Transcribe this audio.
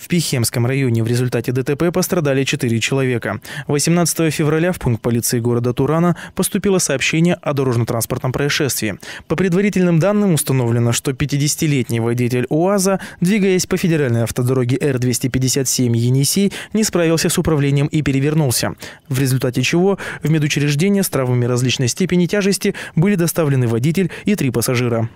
В Пихемском районе в результате ДТП пострадали 4 человека. 18 февраля в пункт полиции города Турана поступило сообщение о дорожно-транспортном происшествии. По предварительным данным установлено, что 50-летний водитель УАЗа, двигаясь по федеральной автодороге Р-257 Енисей, не справился с управлением и перевернулся, в результате чего в медучреждение с травмами различной степени тяжести были доставлены водитель и три пассажира.